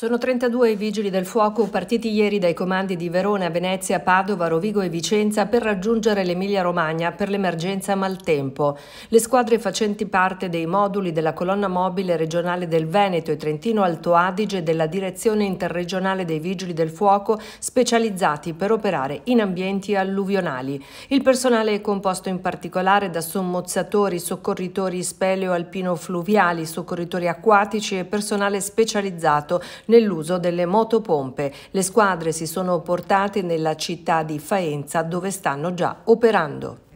Sono 32 i vigili del fuoco partiti ieri dai comandi di Verona, Venezia, Padova, Rovigo e Vicenza per raggiungere l'Emilia-Romagna per l'emergenza maltempo. Le squadre facenti parte dei moduli della colonna mobile regionale del Veneto e Trentino-Alto Adige della direzione interregionale dei vigili del fuoco specializzati per operare in ambienti alluvionali. Il personale è composto in particolare da sommozzatori, soccorritori speleo-alpino-fluviali, soccorritori acquatici e personale specializzato nell'uso delle motopompe. Le squadre si sono portate nella città di Faenza dove stanno già operando.